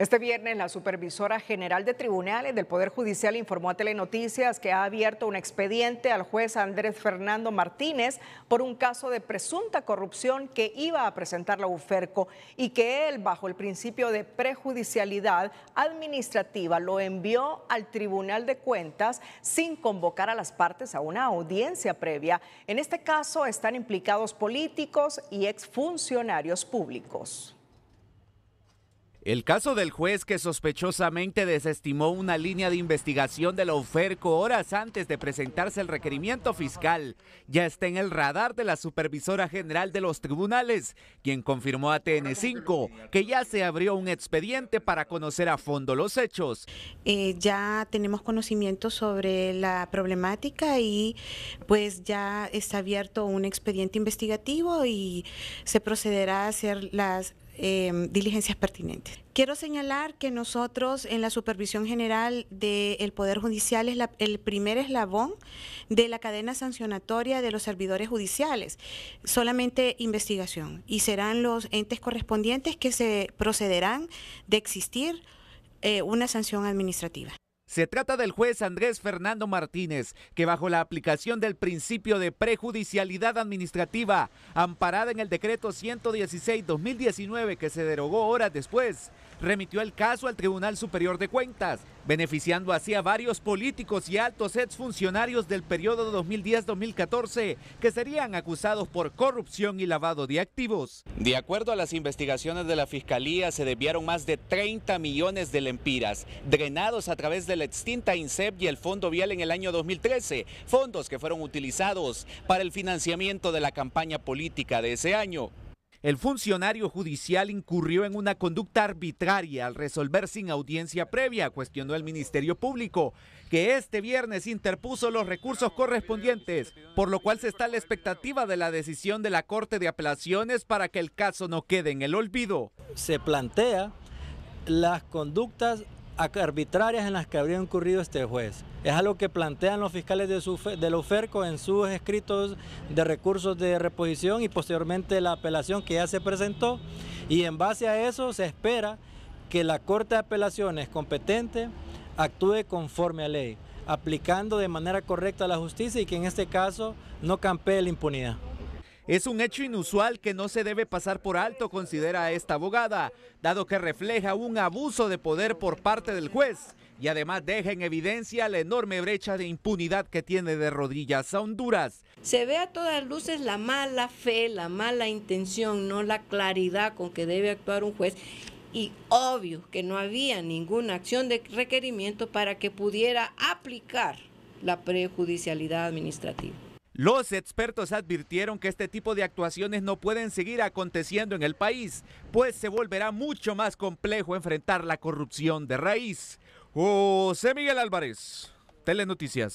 Este viernes, la Supervisora General de Tribunales del Poder Judicial informó a Telenoticias que ha abierto un expediente al juez Andrés Fernando Martínez por un caso de presunta corrupción que iba a presentar la UFERCO y que él, bajo el principio de prejudicialidad administrativa, lo envió al Tribunal de Cuentas sin convocar a las partes a una audiencia previa. En este caso están implicados políticos y exfuncionarios públicos. El caso del juez que sospechosamente desestimó una línea de investigación de la Oferco horas antes de presentarse el requerimiento fiscal ya está en el radar de la Supervisora General de los Tribunales, quien confirmó a TN5 que ya se abrió un expediente para conocer a fondo los hechos. Eh, ya tenemos conocimiento sobre la problemática y pues ya está abierto un expediente investigativo y se procederá a hacer las Em, diligencias pertinentes. Quiero señalar que nosotros en la supervisión general del Poder Judicial es el primer eslabón de la cadena sancionatoria de los servidores judiciales, solamente investigación, y serán los entes correspondientes que se procederán de existir eh, una sanción administrativa. Se trata del juez Andrés Fernando Martínez, que bajo la aplicación del principio de prejudicialidad administrativa, amparada en el decreto 116-2019 que se derogó horas después, remitió el caso al Tribunal Superior de Cuentas, beneficiando así a varios políticos y altos exfuncionarios del periodo 2010-2014 que serían acusados por corrupción y lavado de activos. De acuerdo a las investigaciones de la Fiscalía, se debieron más de 30 millones de lempiras, drenados a través del la extinta INSEP y el Fondo Vial en el año 2013, fondos que fueron utilizados para el financiamiento de la campaña política de ese año. El funcionario judicial incurrió en una conducta arbitraria al resolver sin audiencia previa, cuestionó el Ministerio Público, que este viernes interpuso los recursos correspondientes, por lo cual se está a la expectativa de la decisión de la Corte de Apelaciones para que el caso no quede en el olvido. Se plantea las conductas arbitrarias en las que habría incurrido este juez. Es algo que plantean los fiscales de, su, de la en sus escritos de recursos de reposición y posteriormente la apelación que ya se presentó. Y en base a eso se espera que la Corte de Apelaciones competente actúe conforme a ley, aplicando de manera correcta la justicia y que en este caso no campee la impunidad. Es un hecho inusual que no se debe pasar por alto, considera esta abogada, dado que refleja un abuso de poder por parte del juez y además deja en evidencia la enorme brecha de impunidad que tiene de rodillas a Honduras. Se ve a todas luces la mala fe, la mala intención, no la claridad con que debe actuar un juez y obvio que no había ninguna acción de requerimiento para que pudiera aplicar la prejudicialidad administrativa. Los expertos advirtieron que este tipo de actuaciones no pueden seguir aconteciendo en el país, pues se volverá mucho más complejo enfrentar la corrupción de raíz. José Miguel Álvarez, Telenoticias.